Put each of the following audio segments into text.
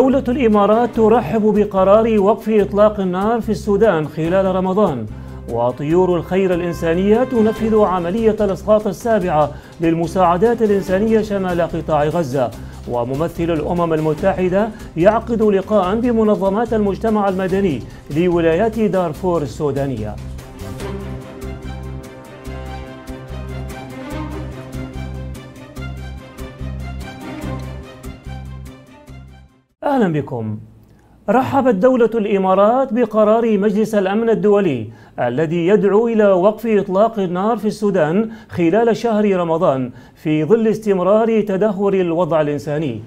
دولة الإمارات ترحب بقرار وقف إطلاق النار في السودان خلال رمضان وطيور الخير الإنسانية تنفذ عملية الإسقاط السابعة للمساعدات الإنسانية شمال قطاع غزة وممثل الأمم المتحدة يعقد لقاء بمنظمات المجتمع المدني لولايات دارفور السودانية أهلا بكم رحبت دولة الإمارات بقرار مجلس الأمن الدولي الذي يدعو إلى وقف إطلاق النار في السودان خلال شهر رمضان في ظل استمرار تدهور الوضع الإنساني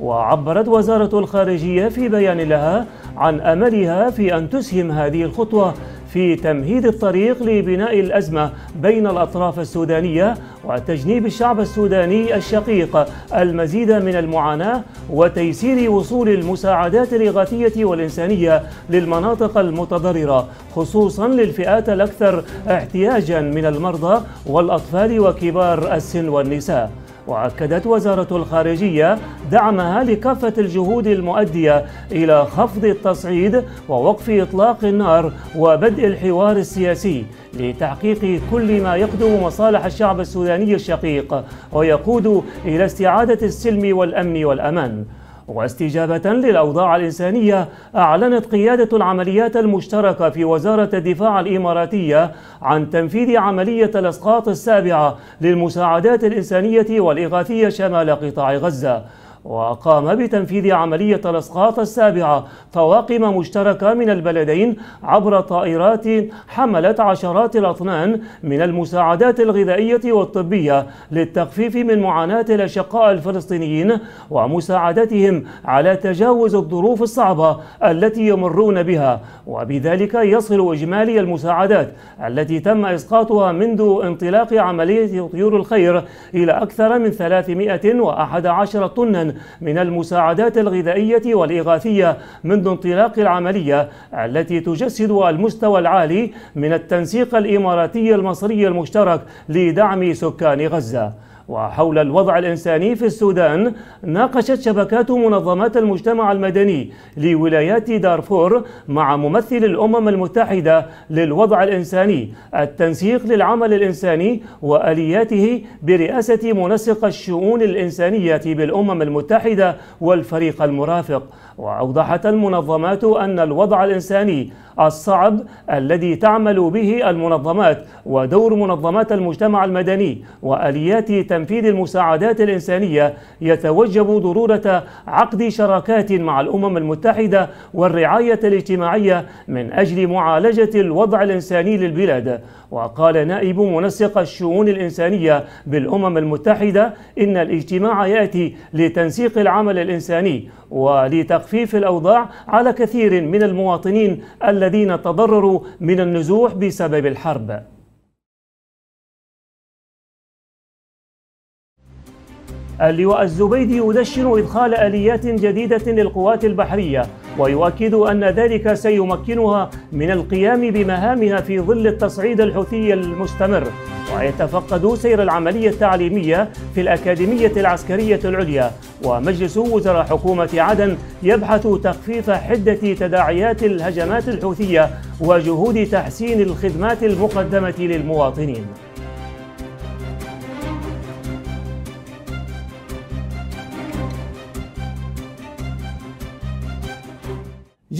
وعبرت وزارة الخارجية في بيان لها عن أملها في أن تسهم هذه الخطوة في تمهيد الطريق لبناء الأزمة بين الأطراف السودانية وتجنيب الشعب السوداني الشقيق المزيد من المعاناة وتيسير وصول المساعدات الإغاثية والإنسانية للمناطق المتضررة خصوصا للفئات الأكثر احتياجا من المرضى والأطفال وكبار السن والنساء وأكدت وزارة الخارجية دعمها لكافة الجهود المؤدية إلى خفض التصعيد ووقف إطلاق النار وبدء الحوار السياسي لتحقيق كل ما يخدم مصالح الشعب السوداني الشقيق ويقود إلى استعادة السلم والأمن والأمان واستجابة للأوضاع الإنسانية أعلنت قيادة العمليات المشتركة في وزارة الدفاع الإماراتية عن تنفيذ عملية الإسقاط السابعة للمساعدات الإنسانية والإغاثية شمال قطاع غزة وقام بتنفيذ عملية الإسقاط السابعة طواقم مشتركة من البلدين عبر طائرات حملت عشرات الأطنان من المساعدات الغذائية والطبية للتخفيف من معاناة الأشقاء الفلسطينيين ومساعدتهم على تجاوز الظروف الصعبة التي يمرون بها وبذلك يصل إجمالي المساعدات التي تم إسقاطها منذ انطلاق عملية طيور الخير إلى أكثر من 311 طناً من المساعدات الغذائية والإغاثية منذ انطلاق العملية التي تجسد المستوى العالي من التنسيق الإماراتي المصري المشترك لدعم سكان غزة وحول الوضع الإنساني في السودان ناقشت شبكات منظمات المجتمع المدني لولايات دارفور مع ممثل الأمم المتحدة للوضع الإنساني التنسيق للعمل الإنساني وآلياته برئاسة منسق الشؤون الإنسانية بالأمم المتحدة والفريق المرافق وأوضحت المنظمات أن الوضع الإنساني الصعب الذي تعمل به المنظمات ودور منظمات المجتمع المدني وآليات تنفيذ المساعدات الإنسانية يتوجب ضرورة عقد شراكات مع الأمم المتحدة والرعاية الاجتماعية من أجل معالجة الوضع الإنساني للبلاد وقال نائب منسق الشؤون الإنسانية بالأمم المتحدة إن الاجتماع يأتي لتنسيق العمل الإنساني ولتخفيف الأوضاع على كثير من المواطنين الذين تضرروا من النزوح بسبب الحرب اللواء الزبيدي يدشن إدخال آليات جديدة للقوات البحرية ويؤكد أن ذلك سيمكنها من القيام بمهامها في ظل التصعيد الحوثي المستمر ويتفقد سير العملية التعليمية في الأكاديمية العسكرية العليا ومجلس وزراء حكومة عدن يبحث تخفيف حدة تداعيات الهجمات الحوثية وجهود تحسين الخدمات المقدمة للمواطنين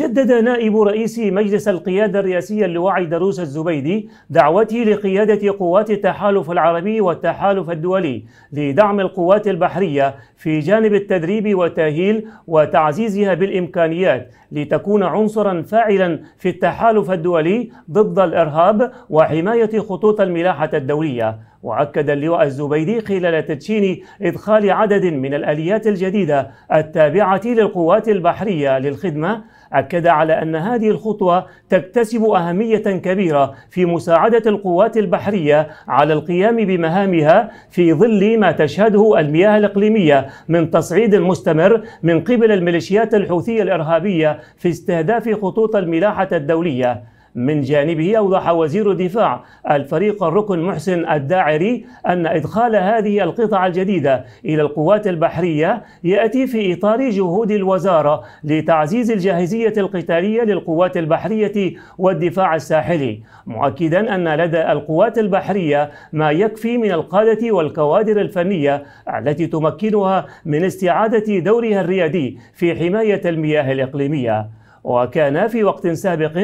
جدد نائب رئيس مجلس القيادة الرئاسية اللواء دروس الزبيدي دعوته لقيادة قوات التحالف العربي والتحالف الدولي لدعم القوات البحرية في جانب التدريب والتأهيل وتعزيزها بالإمكانيات لتكون عنصرا فاعلا في التحالف الدولي ضد الإرهاب وحماية خطوط الملاحة الدولية وأكد اللواء الزبيدي خلال تدشين إدخال عدد من الآليات الجديدة التابعة للقوات البحرية للخدمة أكد على أن هذه الخطوة تكتسب أهمية كبيرة في مساعدة القوات البحرية على القيام بمهامها في ظل ما تشهده المياه الإقليمية من تصعيد مستمر من قبل الميليشيات الحوثية الإرهابية في استهداف خطوط الملاحة الدولية من جانبه أوضح وزير الدفاع الفريق الركن محسن الداعري أن إدخال هذه القطع الجديدة إلى القوات البحرية يأتي في إطار جهود الوزارة لتعزيز الجاهزية القتالية للقوات البحرية والدفاع الساحلي مؤكدا أن لدى القوات البحرية ما يكفي من القادة والكوادر الفنية التي تمكنها من استعادة دورها الريادي في حماية المياه الإقليمية وكان في وقت سابق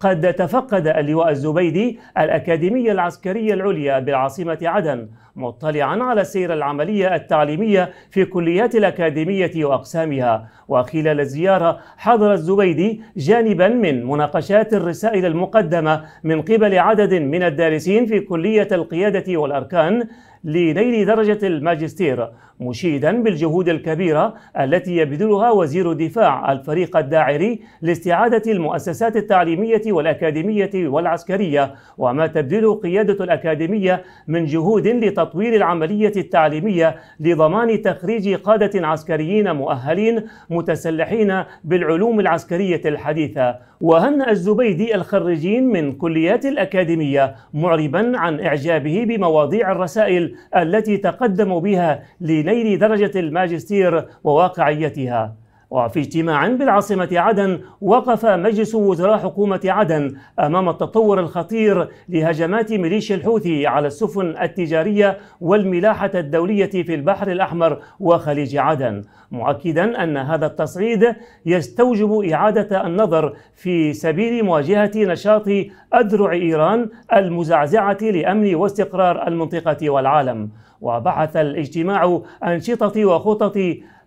قد تفقد اللواء الزبيدي الأكاديمية العسكرية العليا بالعاصمة عدن مطلعا على سير العملية التعليمية في كليات الأكاديمية وأقسامها وخلال الزيارة حضر الزبيدي جانبا من مناقشات الرسائل المقدمة من قبل عدد من الدارسين في كلية القيادة والأركان لنيل درجة الماجستير مشيدا بالجهود الكبيرة التي يبذلها وزير الدفاع الفريق الداعري لاستعادة المؤسسات التعليمية والأكاديمية والعسكرية وما تبذله قيادة الأكاديمية من جهود لتطوير تطوير العملية التعليمية لضمان تخريج قادة عسكريين مؤهلين متسلحين بالعلوم العسكرية الحديثة وهنأ الزبيدي الخريجين من كليات الأكاديمية معربا عن إعجابه بمواضيع الرسائل التي تقدموا بها لنيل درجة الماجستير وواقعيتها وفي اجتماع بالعاصمة عدن وقف مجلس وزراء حكومة عدن أمام التطور الخطير لهجمات ميليشيا الحوثي على السفن التجارية والملاحة الدولية في البحر الأحمر وخليج عدن مؤكدا أن هذا التصعيد يستوجب إعادة النظر في سبيل مواجهة نشاط أذرع إيران المزعزعة لأمن واستقرار المنطقة والعالم وبحث الاجتماع أنشطة وخطط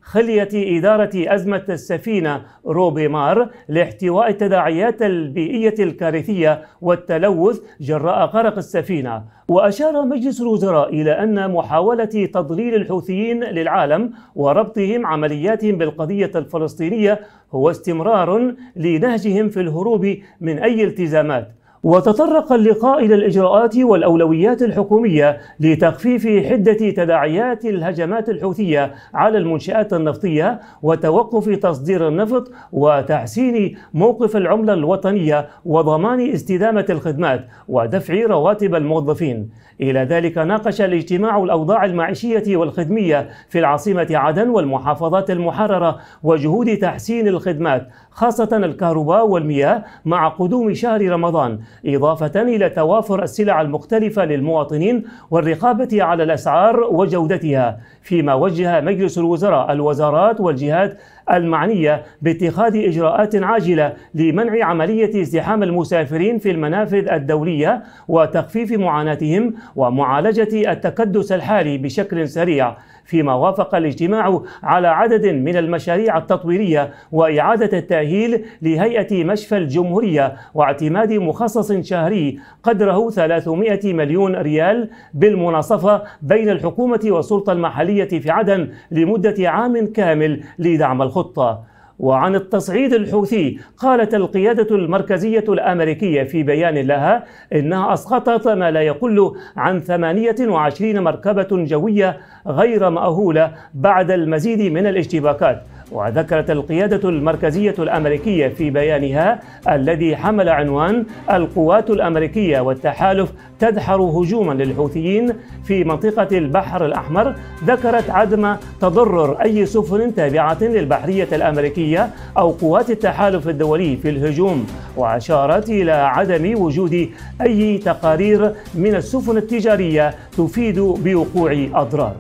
خلية إدارة أزمة السفينة روبي مار لاحتواء التداعيات البيئية الكارثية والتلوث جراء غرق السفينة وأشار مجلس الوزراء إلى أن محاولة تضليل الحوثيين للعالم وربطهم عملياتهم بالقضية الفلسطينية هو استمرار لنهجهم في الهروب من أي التزامات وتطرق اللقاء إلى الإجراءات والأولويات الحكومية لتخفيف حدة تداعيات الهجمات الحوثية على المنشآت النفطية وتوقف تصدير النفط وتحسين موقف العملة الوطنية وضمان استدامة الخدمات ودفع رواتب الموظفين إلى ذلك ناقش الاجتماع الأوضاع المعيشية والخدمية في العاصمة عدن والمحافظات المحررة وجهود تحسين الخدمات خاصة الكهرباء والمياه مع قدوم شهر رمضان إضافة إلى توافر السلع المختلفة للمواطنين والرقابة على الأسعار وجودتها فيما وجه مجلس الوزراء الوزارات والجهات المعنية باتخاذ إجراءات عاجلة لمنع عملية ازدحام المسافرين في المنافذ الدولية وتخفيف معاناتهم ومعالجة التكدس الحالي بشكل سريع فيما وافق الاجتماع على عدد من المشاريع التطويرية وإعادة التأهيل لهيئة مشفى الجمهورية واعتماد مخصص شهري قدره 300 مليون ريال بالمناصفة بين الحكومة والسلطة المحلية في عدن لمدة عام كامل لدعم الخطة وعن التصعيد الحوثي قالت القيادة المركزية الأمريكية في بيان لها إنها أسقطت ما لا يقل عن 28 مركبة جوية غير مأهولة بعد المزيد من الاشتباكات وذكرت القيادة المركزية الأمريكية في بيانها الذي حمل عنوان القوات الأمريكية والتحالف تدحر هجوما للحوثيين في منطقة البحر الأحمر ذكرت عدم تضرر أي سفن تابعة للبحرية الأمريكية أو قوات التحالف الدولي في الهجوم وأشارت إلى عدم وجود أي تقارير من السفن التجارية تفيد بوقوع أضرار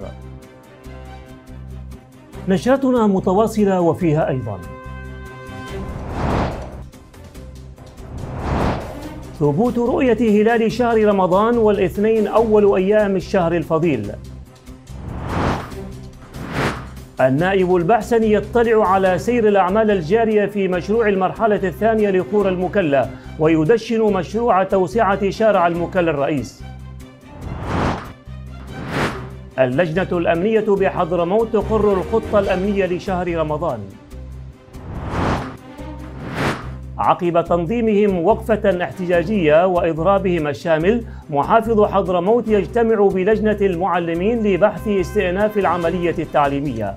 نشرتنا متواصلة وفيها أيضا ثبوت رؤية هلال شهر رمضان والاثنين أول أيام الشهر الفضيل النائب البحسني يطلع على سير الأعمال الجارية في مشروع المرحلة الثانية لقرى المكلة ويدشن مشروع توسعة شارع المكلة الرئيس اللجنة الأمنية بحضرموت تقر الخطة الأمنية لشهر رمضان عقب تنظيمهم وقفة احتجاجية وإضرابهم الشامل محافظ حضرموت يجتمع بلجنة المعلمين لبحث استئناف العملية التعليمية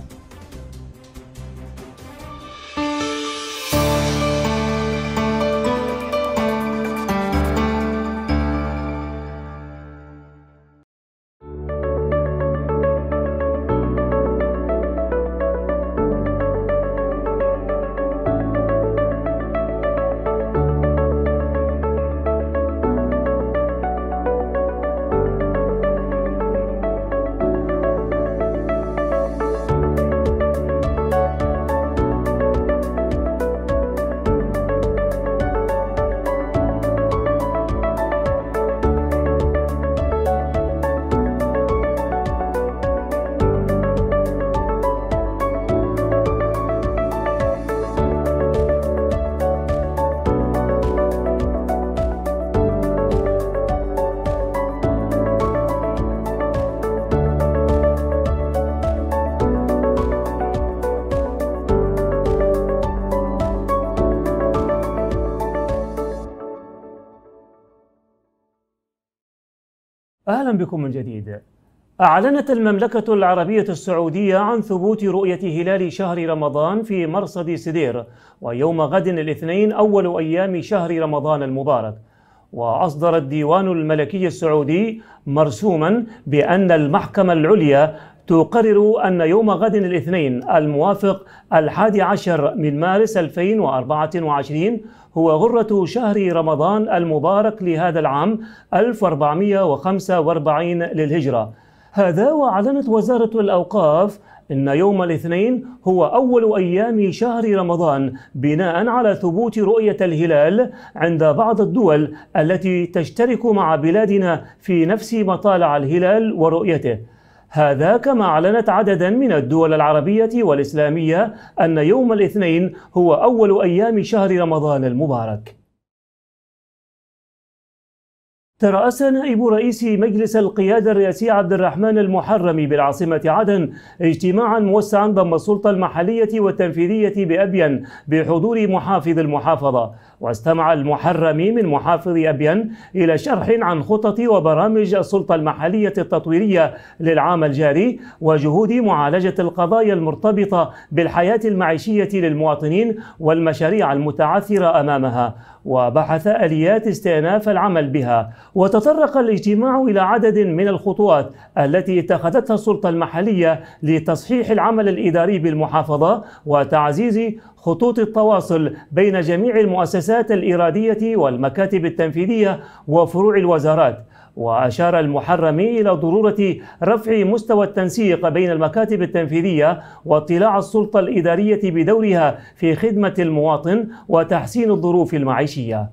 بكم من جديد أعلنت المملكة العربية السعودية عن ثبوت رؤية هلال شهر رمضان في مرصد سدير ويوم غد الاثنين أول أيام شهر رمضان المبارك وأصدر الديوان الملكي السعودي مرسوما بأن المحكمة العليا تقرر أن يوم غد الاثنين الموافق الحادي عشر من مارس 2024 هو غرة شهر رمضان المبارك لهذا العام 1445 للهجرة هذا وأعلنت وزارة الأوقاف إن يوم الاثنين هو أول أيام شهر رمضان بناء على ثبوت رؤية الهلال عند بعض الدول التي تشترك مع بلادنا في نفس مطالع الهلال ورؤيته هذا كما أعلنت عددا من الدول العربية والإسلامية أن يوم الاثنين هو أول أيام شهر رمضان المبارك ترأس نائب رئيس مجلس القيادة الرئاسي عبد الرحمن المحرمي بالعاصمة عدن اجتماعا موسعا ضم السلطة المحلية والتنفيذية بأبين بحضور محافظ المحافظة واستمع المحرمي من محافظ أبين إلى شرح عن خطط وبرامج السلطة المحلية التطويرية للعام الجاري وجهود معالجة القضايا المرتبطة بالحياة المعيشية للمواطنين والمشاريع المتعثرة أمامها وبحث آليات استئناف العمل بها وتطرق الاجتماع إلى عدد من الخطوات التي اتخذتها السلطة المحلية لتصحيح العمل الإداري بالمحافظة وتعزيز خطوط التواصل بين جميع المؤسسات الإرادية والمكاتب التنفيذية وفروع الوزارات وأشار المحرمي إلى ضرورة رفع مستوى التنسيق بين المكاتب التنفيذية واطلاع السلطة الإدارية بدورها في خدمة المواطن وتحسين الظروف المعيشية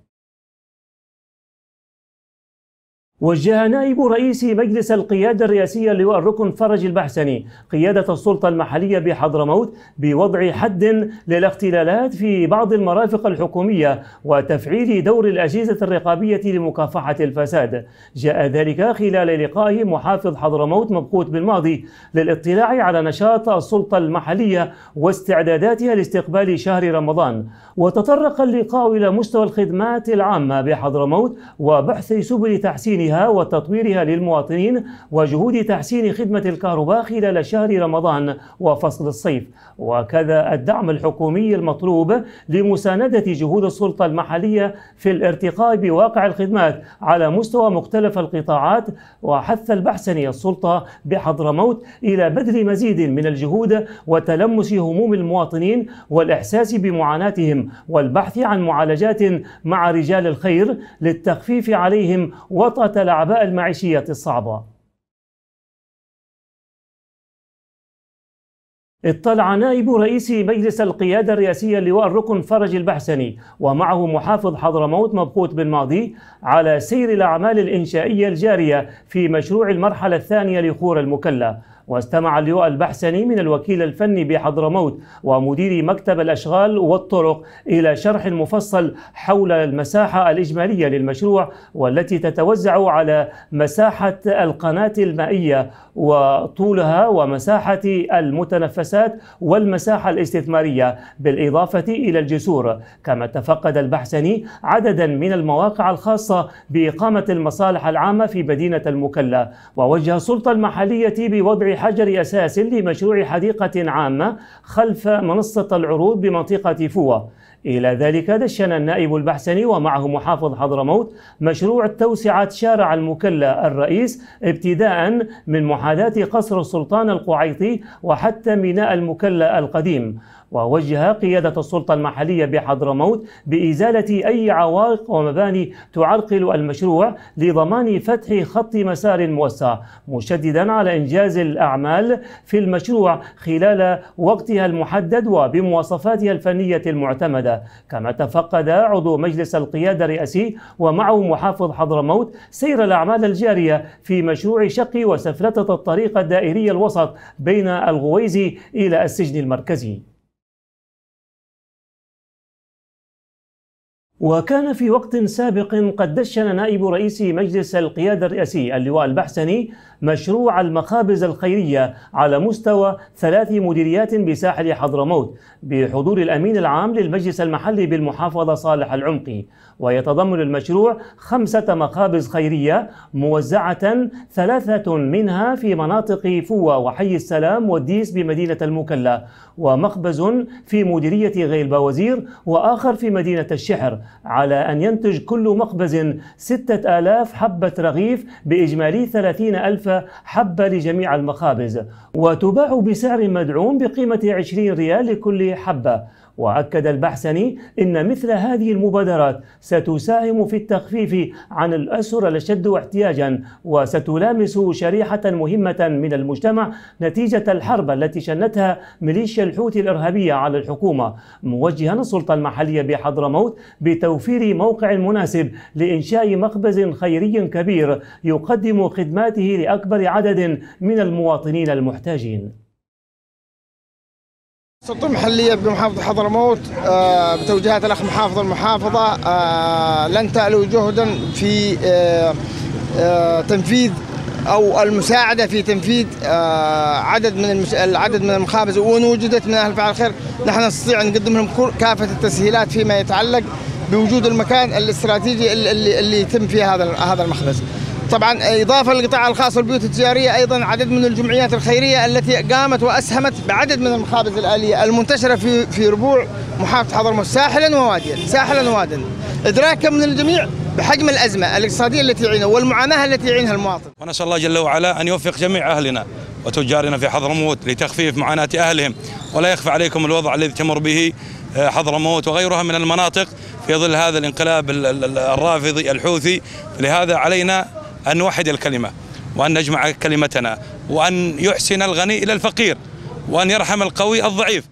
وجه نائب رئيس مجلس القيادة الرئاسية لواء الركن فرج البحسني قيادة السلطة المحلية بحضرموت بوضع حد للاختلالات في بعض المرافق الحكومية وتفعيل دور الأجهزة الرقابية لمكافحة الفساد جاء ذلك خلال لقائه محافظ حضرموت مبقوت بالماضي للاطلاع على نشاط السلطة المحلية واستعداداتها لاستقبال شهر رمضان وتطرق اللقاء إلى مستوى الخدمات العامة بحضرموت وبحث سبل تحسينها تنظيمها وتطويرها للمواطنين وجهود تحسين خدمة الكهرباء خلال شهر رمضان وفصل الصيف وكذا الدعم الحكومي المطلوب لمساندة جهود السلطة المحلية في الارتقاء بواقع الخدمات على مستوى مختلف القطاعات وحث البحسني السلطة بحضرموت إلى بذل مزيد من الجهود وتلمس هموم المواطنين والإحساس بمعاناتهم والبحث عن معالجات مع رجال الخير للتخفيف عليهم وطأة الأعباء المعيشية الصعبة اطلع نائب رئيس مجلس القيادة الرئاسية اللواء الركن فرج البحسني ومعه محافظ حضرموت مبقوت بن ماضي على سير الأعمال الإنشائية الجارية في مشروع المرحلة الثانية لخور المكلة واستمع اللواء البحسني من الوكيل الفني بحضرموت ومدير مكتب الأشغال والطرق إلى شرح مفصل حول المساحة الإجمالية للمشروع والتي تتوزع على مساحة القناة المائية وطولها ومساحة المتنفسات والمساحة الاستثمارية بالإضافة إلى الجسور كما تفقد البحسني عددا من المواقع الخاصة بإقامة المصالح العامة في مدينة المكلا ووجه السلطة المحلية بوضع مشروع حجر أساس لمشروع حديقة عامة خلف منصة العروض بمنطقة فوة إلى ذلك دشن النائب البحسني ومعه محافظ حضرموت مشروع توسعة شارع المكلا الرئيس ابتداء من محاذاة قصر السلطان القعيطي وحتى ميناء المكلا القديم ووجه قيادة السلطة المحلية بحضرموت بإزالة أي عوائق ومباني تعرقل المشروع لضمان فتح خط مسار موسع مشددا على إنجاز الأعمال في المشروع خلال وقتها المحدد وبمواصفاتها الفنية المعتمدة كما تفقد عضو مجلس القيادة الرئاسي ومعه محافظ حضرموت سير الأعمال الجارية في مشروع شق وسفلتة الطريق الدائري الوسط بين الغويزي إلى السجن المركزي وكان في وقت سابق قد دشن نائب رئيس مجلس القيادة الرئاسي اللواء البحسني مشروع المخابز الخيرية على مستوى ثلاث مديريات بساحل حضرموت بحضور الأمين العام للمجلس المحلي بالمحافظة صالح العمقي ويتضمن المشروع خمسة مخابز خيرية موزعة ثلاثة منها في مناطق فوة وحي السلام والديس بمدينة المكلا ومخبز في مديرية غيلباوزير وآخر في مدينة الشحر على أن ينتج كل مخبز ستة آلاف حبة رغيف بإجمالي ثلاثين ألف حبة لجميع المخابز وتباع بسعر مدعوم بقيمة عشرين ريال لكل حبة وأكد البحسني إن مثل هذه المبادرات ستساهم في التخفيف عن الأسر الأشد احتياجا وستلامس شريحة مهمة من المجتمع نتيجة الحرب التي شنتها ميليشيا الحوثي الإرهابية على الحكومة موجها السلطة المحلية بحضرموت بتوفير موقع مناسب لإنشاء مخبز خيري كبير يقدم خدماته لأكبر عدد من المواطنين المحتاجين سلطة محلية بمحافظة حضرموت آه، بتوجيهات الأخ محافظ المحافظة آه، لن تألو جهدا في آه، تنفيذ أو المساعدة في تنفيذ عدد من العدد من المخابز وإن وجدت من أهل فعل الخير نحن نستطيع أن نقدم لهم كافة التسهيلات فيما يتعلق بوجود المكان الاستراتيجي اللي, اللي يتم فيه هذا هذا المخبز. طبعا إضافة للقطاع الخاص والبيوت التجارية أيضا عدد من الجمعيات الخيرية التي قامت وأسهمت بعدد من المخابز الآلية المنتشرة في في ربوع محافظة حضرموت ساحلا وواديا ساحلا وواديا إدراكا من الجميع بحجم الأزمة الاقتصادية التي يعينها والمعاناة التي يعينها المواطن ونسأل الله جل وعلا أن يوفق جميع أهلنا وتجارنا في حضرموت لتخفيف معاناة أهلهم ولا يخفى عليكم الوضع الذي تمر به آه، حضرموت وغيرها من المناطق في ظل هذا الانقلاب الرافضي الحوثي لهذا علينا أن نوحد الكلمة وأن نجمع كلمتنا وأن يحسن الغني إلى الفقير وأن يرحم القوي الضعيف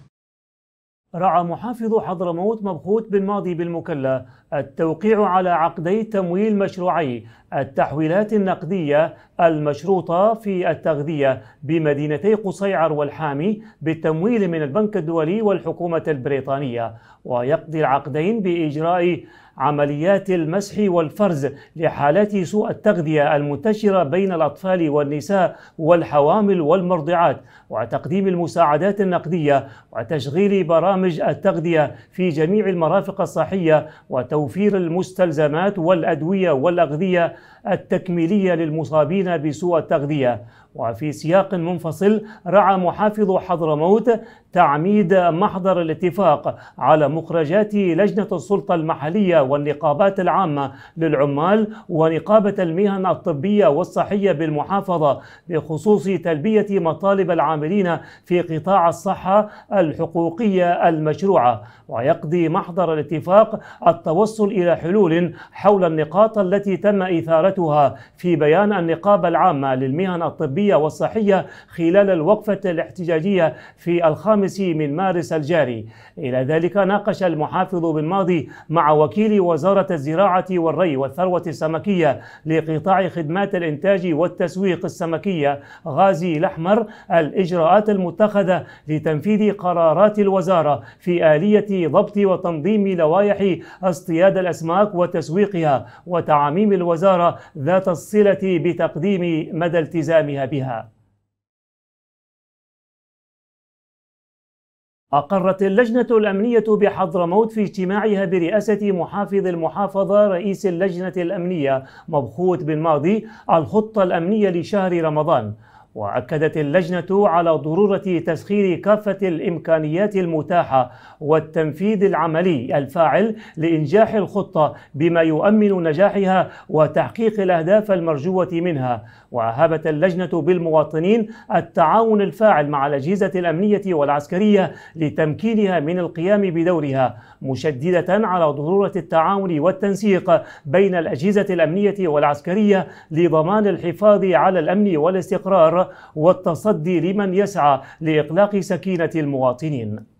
رعى محافظ حضرموت مبخوت بن ماضي بالمكلا التوقيع على عقدي تمويل مشروعي التحويلات النقدية المشروطة في التغذية بمدينتي قصيعر والحامي بالتمويل من البنك الدولي والحكومة البريطانية ويقضي العقدين بإجراء عمليات المسح والفرز لحالات سوء التغذية المنتشرة بين الأطفال والنساء والحوامل والمرضعات وتقديم المساعدات النقدية وتشغيل برامج التغذية في جميع المرافق الصحية وتوفير المستلزمات والأدوية والأغذية التكميلية للمصابين بسوء التغذية وفي سياق منفصل رعى محافظ حضرموت تعميد محضر الاتفاق على مخرجات لجنة السلطة المحلية والنقابات العامة للعمال ونقابة المهن الطبية والصحية بالمحافظة بخصوص تلبية مطالب العاملين في قطاع الصحة الحقوقية المشروعة ويقضي محضر الاتفاق التوصل إلى حلول حول النقاط التي تم إثارتها في بيان النقابة العامة للمهن الطبية الطبية والصحية خلال الوقفة الاحتجاجية في الخامس من مارس الجاري إلى ذلك ناقش المحافظ بن ماضي مع وكيل وزارة الزراعة والري والثروة السمكية لقطاع خدمات الإنتاج والتسويق السمكية غازي الأحمر الإجراءات المتخذة لتنفيذ قرارات الوزارة في آلية ضبط وتنظيم لوائح اصطياد الأسماك وتسويقها وتعاميم الوزارة ذات الصلة بتقديم مدى التزامها بها أقرت اللجنة الأمنية بحضرموت في اجتماعها برئاسة محافظ المحافظة رئيس اللجنة الأمنية مبخوت بن ماضي الخطة الأمنية لشهر رمضان واكدت اللجنه على ضروره تسخير كافه الامكانيات المتاحه والتنفيذ العملي الفاعل لانجاح الخطه بما يؤمن نجاحها وتحقيق الاهداف المرجوه منها واهابت اللجنه بالمواطنين التعاون الفاعل مع الاجهزه الامنيه والعسكريه لتمكينها من القيام بدورها مشدده على ضروره التعاون والتنسيق بين الاجهزه الامنيه والعسكريه لضمان الحفاظ على الامن والاستقرار والتصدي لمن يسعى لإقلاق سكينة المواطنين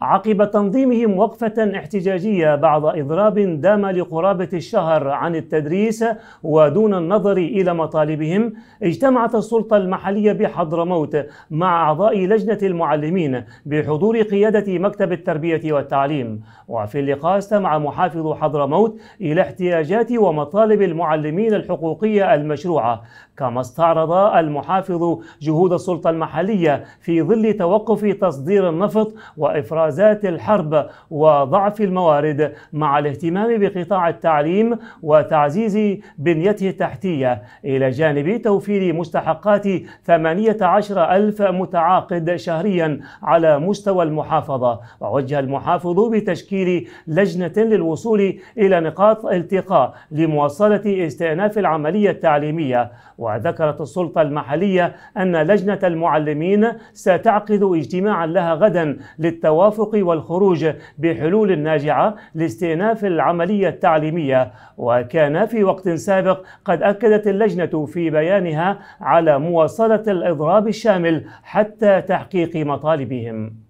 عقب تنظيمهم وقفة احتجاجية بعد إضراب دام لقرابة الشهر عن التدريس ودون النظر إلى مطالبهم اجتمعت السلطة المحلية بحضرموت مع أعضاء لجنة المعلمين بحضور قيادة مكتب التربية والتعليم وفي اللقاء استمع محافظ حضرموت إلى احتياجات ومطالب المعلمين الحقوقية المشروعة كما استعرض المحافظ جهود السلطة المحلية في ظل توقف تصدير النفط وإفرازات الحرب وضعف الموارد مع الاهتمام بقطاع التعليم وتعزيز بنيته التحتية إلى جانب توفير مستحقات 18 ألف متعاقد شهريا على مستوى المحافظة ووجه المحافظ بتشكيل لجنة للوصول إلى نقاط التقاء لمواصلة استئناف العملية التعليمية وذكرت السلطة المحلية أن لجنة المعلمين ستعقد اجتماعا لها غدا للتوافق والخروج بحلول ناجعة لاستئناف العملية التعليمية وكان في وقت سابق قد أكدت اللجنة في بيانها على مواصلة الإضراب الشامل حتى تحقيق مطالبهم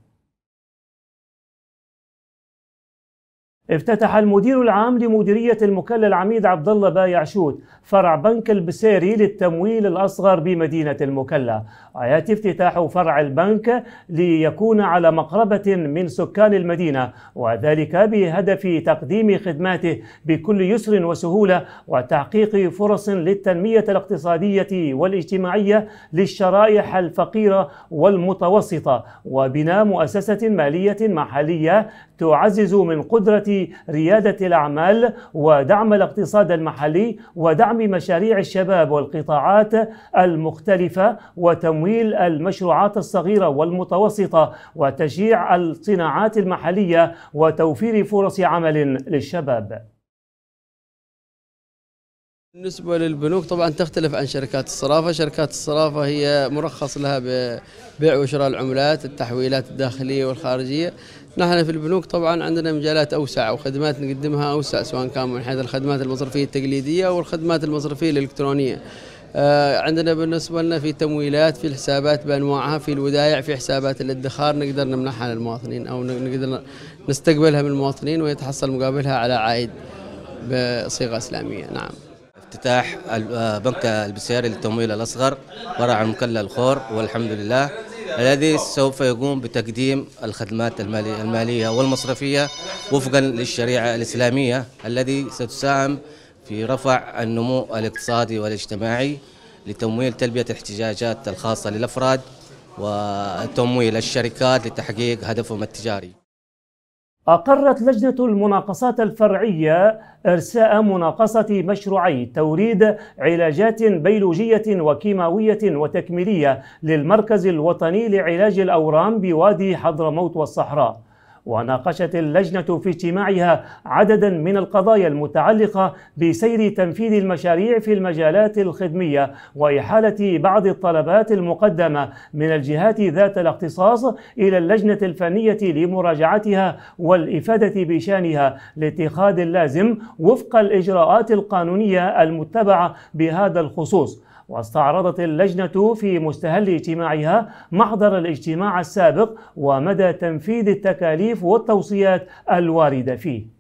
افتتح المدير العام لمديرية المكلا العميد عبد الله بايعشود فرع بنك البسيري للتمويل الأصغر بمدينة المكلا ويأتي افتتاح فرع البنك ليكون على مقربة من سكان المدينة وذلك بهدف تقديم خدماته بكل يسر وسهولة وتحقيق فرص للتنمية الاقتصادية والاجتماعية للشرائح الفقيرة والمتوسطة وبناء مؤسسة مالية محلية تعزز من قدرة ريادة الأعمال ودعم الاقتصاد المحلي ودعم مشاريع الشباب والقطاعات المختلفة وتمويل المشروعات الصغيرة والمتوسطة وتشجيع الصناعات المحلية وتوفير فرص عمل للشباب بالنسبة للبنوك طبعا تختلف عن شركات الصرافة، شركات الصرافة هي مرخص لها ببيع وشراء العملات، التحويلات الداخلية والخارجية، نحن في البنوك طبعا عندنا مجالات أوسع وخدمات نقدمها أوسع سواء كان من حيث الخدمات المصرفية التقليدية أو الخدمات المصرفية الإلكترونية آه، عندنا بالنسبة لنا في تمويلات في الحسابات بأنواعها في الودائع في حسابات الادخار نقدر نمنحها للمواطنين أو نقدر نستقبلها من المواطنين ويتحصل مقابلها على عائد بصيغة إسلامية نعم افتتاح آه، بنك البسياري للتمويل الأصغر ورع المكلا الخور والحمد لله الذي سوف يقوم بتقديم الخدمات المالية والمصرفية وفقا للشريعة الإسلامية الذي ستساهم في رفع النمو الاقتصادي والاجتماعي لتمويل تلبية الاحتجاجات الخاصة للأفراد وتمويل الشركات لتحقيق هدفهم التجاري أقرت لجنة المناقصات الفرعية إرساء مناقصة مشروعي توريد علاجات بيولوجية وكيماوية وتكميلية للمركز الوطني لعلاج الأورام بوادي حضرموت والصحراء وناقشت اللجنة في اجتماعها عددا من القضايا المتعلقة بسير تنفيذ المشاريع في المجالات الخدمية وإحالة بعض الطلبات المقدمة من الجهات ذات الاختصاص إلى اللجنة الفنية لمراجعتها والإفادة بشأنها لاتخاذ اللازم وفق الإجراءات القانونية المتبعة بهذا الخصوص واستعرضت اللجنة في مستهل اجتماعها محضر الاجتماع السابق ومدى تنفيذ التكاليف والتوصيات الواردة فيه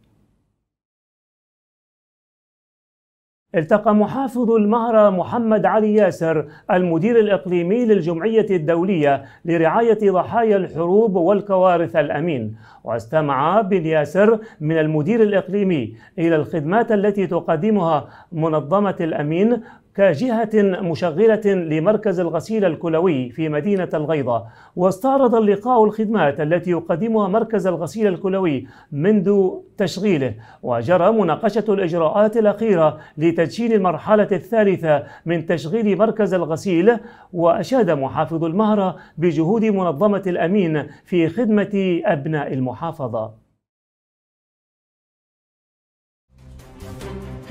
التقى محافظ المهرة محمد علي ياسر المدير الإقليمي للجمعية الدولية لرعاية ضحايا الحروب والكوارث الأمين واستمع بن ياسر من المدير الإقليمي إلى الخدمات التي تقدمها منظمة الأمين كجهة مشغلة لمركز الغسيل الكلوي في مدينة الغيضة واستعرض اللقاء الخدمات التي يقدمها مركز الغسيل الكلوي منذ تشغيله وجرى مناقشة الإجراءات الأخيرة لتدشين المرحلة الثالثة من تشغيل مركز الغسيل وأشاد محافظ المهرة بجهود منظمة الأمين في خدمة أبناء المحافظة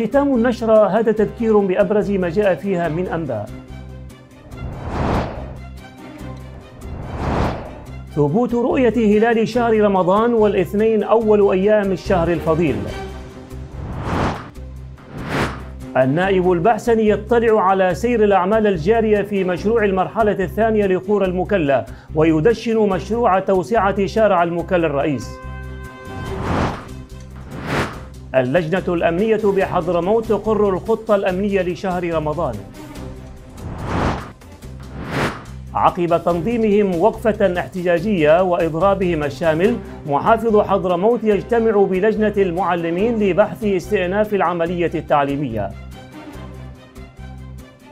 ختام النشرة هذا تذكير بأبرز ما جاء فيها من أنباء ثبوت رؤية هلال شهر رمضان والاثنين أول أيام الشهر الفضيل النائب البحسني يطلع على سير الأعمال الجارية في مشروع المرحلة الثانية لقرى المكلا ويدشن مشروع توسعة شارع المكلا الرئيس اللجنة الأمنية بحضرموت تقر الخطة الأمنية لشهر رمضان عقب تنظيمهم وقفة احتجاجية وإضرابهم الشامل محافظ حضرموت يجتمع بلجنة المعلمين لبحث استئناف العملية التعليمية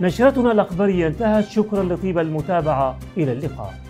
نشرتنا الأخبارية انتهت شكرا لطيب المتابعة إلى اللقاء